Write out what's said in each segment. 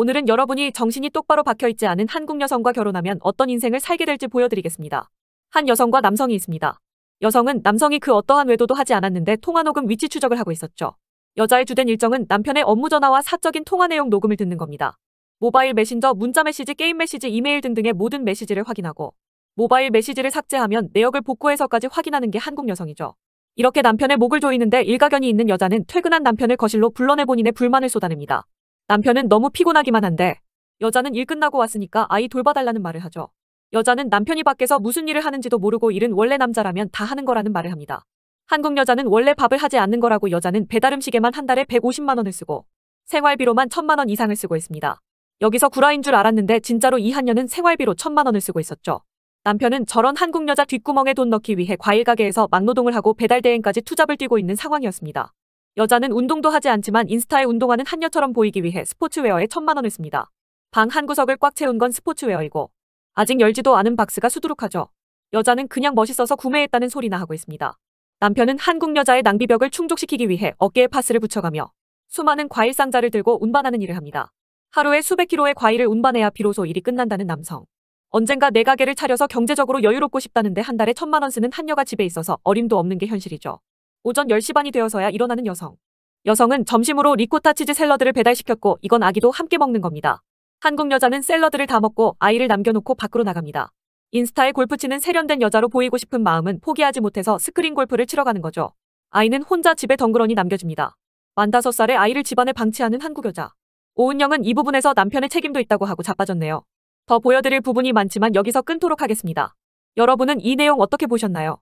오늘은 여러분이 정신이 똑바로 박혀있지 않은 한국 여성과 결혼하면 어떤 인생을 살게 될지 보여드리겠습니다. 한 여성과 남성이 있습니다. 여성은 남성이 그 어떠한 외도도 하지 않았는데 통화 녹음 위치 추적을 하고 있었죠. 여자의 주된 일정은 남편의 업무 전화와 사적인 통화 내용 녹음을 듣는 겁니다. 모바일 메신저, 문자 메시지, 게임 메시지, 이메일 등등의 모든 메시지를 확인하고 모바일 메시지를 삭제하면 내역을 복구해서까지 확인하는 게 한국 여성이죠. 이렇게 남편의 목을 조이는데 일가견이 있는 여자는 퇴근한 남편을 거실로 불러내 본인의 불만을 쏟아냅니다. 남편은 너무 피곤하기만 한데 여자는 일 끝나고 왔으니까 아이 돌봐달라는 말을 하죠. 여자는 남편이 밖에서 무슨 일을 하는지도 모르고 일은 원래 남자라면 다 하는 거라는 말을 합니다. 한국 여자는 원래 밥을 하지 않는 거라고 여자는 배달음식에만 한 달에 150만 원을 쓰고 생활비로만 1천만 원 이상을 쓰고 있습니다. 여기서 구라인 줄 알았는데 진짜로 이 한녀는 생활비로 1천만 원을 쓰고 있었죠. 남편은 저런 한국 여자 뒷구멍에 돈 넣기 위해 과일 가게에서 막노동을 하고 배달 대행까지 투잡을 뛰고 있는 상황이었습니다. 여자는 운동도 하지 않지만 인스타에 운동하는 한녀처럼 보이기 위해 스포츠웨어에 천만 원을 씁니다. 방 한 구석을 꽉 채운 건 스포츠웨어이고 아직 열지도 않은 박스가 수두룩하죠. 여자는 그냥 멋있어서 구매했다는 소리나 하고 있습니다. 남편은 한국 여자의 낭비벽을 충족시키기 위해 어깨에 파스를 붙여가며 수많은 과일 상자를 들고 운반하는 일을 합니다. 하루에 수백 킬로의 과일을 운반해야 비로소 일이 끝난다는 남성. 언젠가 내 네 가게를 차려서 경제적으로 여유롭고 싶다는데 한 달에 천만 원 쓰는 한녀가 집에 있어서 어림도 없는 게 현실이죠. 오전 10시 반이 되어서야 일어나는 여성. 여성은 점심으로 리코타 치즈 샐러드를 배달시켰고 이건 아기도 함께 먹는 겁니다. 한국 여자는 샐러드를 다 먹고 아이를 남겨놓고 밖으로 나갑니다. 인스타에 골프 치는 세련된 여자로 보이고 싶은 마음은 포기하지 못해서 스크린 골프를 치러 가는 거죠. 아이는 혼자 집에 덩그러니 남겨집니다. 만 5살의 아이를 집안에 방치하는 한국 여자. 오은영은 이 부분에서 남편의 책임도 있다고 하고 자빠졌네요. 더 보여드릴 부분이 많지만 여기서 끊도록 하겠습니다. 여러분은 이 내용 어떻게 보셨나요?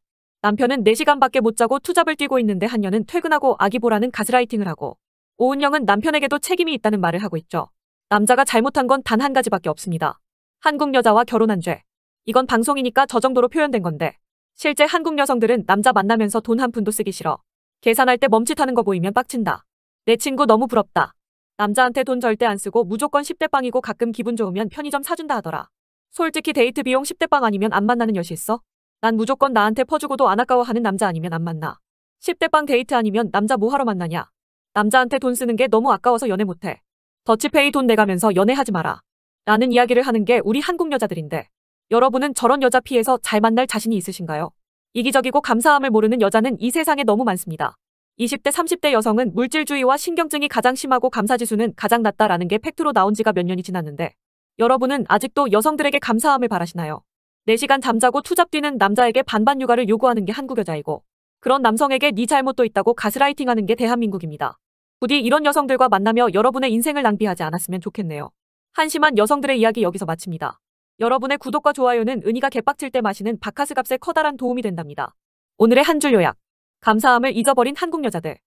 남편은 4시간밖에 못 자고 투잡을 뛰고 있는데 한녀는 퇴근하고 아기 보라는 가스라이팅을 하고 오은영은 남편에게도 책임이 있다는 말을 하고 있죠. 남자가 잘못한 건 단 한 가지밖에 없습니다. 한국 여자와 결혼한 죄. 이건 방송이니까 저 정도로 표현된 건데 실제 한국 여성들은 남자 만나면서 돈 한 푼도 쓰기 싫어. 계산할 때 멈칫하는 거 보이면 빡친다. 내 친구 너무 부럽다. 남자한테 돈 절대 안 쓰고 무조건 10대 빵이고 가끔 기분 좋으면 편의점 사준다 하더라. 솔직히 데이트 비용 10대 빵 아니면 안 만나는 여시 있어? 난 무조건 나한테 퍼주고도 안 아까워하는 남자 아니면 안 만나. 10대 빵 데이트 아니면 남자 뭐하러 만나냐. 남자한테 돈 쓰는 게 너무 아까워서 연애 못해. 더치페이 돈 내가면서 연애하지 마라. 라는 이야기를 하는 게 우리 한국 여자들인데 여러분은 저런 여자 피해서 잘 만날 자신이 있으신가요? 이기적이고 감사함을 모르는 여자는 이 세상에 너무 많습니다. 20대 30대 여성은 물질주의와 신경증이 가장 심하고 감사지수는 가장 낮다라는 게 팩트로 나온 지가 몇 년이 지났는데 여러분은 아직도 여성들에게 감사함을 바라시나요? 4시간 잠자고 투잡 뛰는 남자에게 반반 육아를 요구하는 게 한국 여자이고 그런 남성에게 네 잘못도 있다고 가스라이팅하는 게 대한민국입니다. 부디 이런 여성들과 만나며 여러분의 인생을 낭비하지 않았으면 좋겠네요. 한심한 여성들의 이야기 여기서 마칩니다. 여러분의 구독과 좋아요는 은희가 개빡칠 때 마시는 바카스값에 커다란 도움이 된답니다. 오늘의 한 줄 요약. 감사함을 잊어버린 한국 여자들.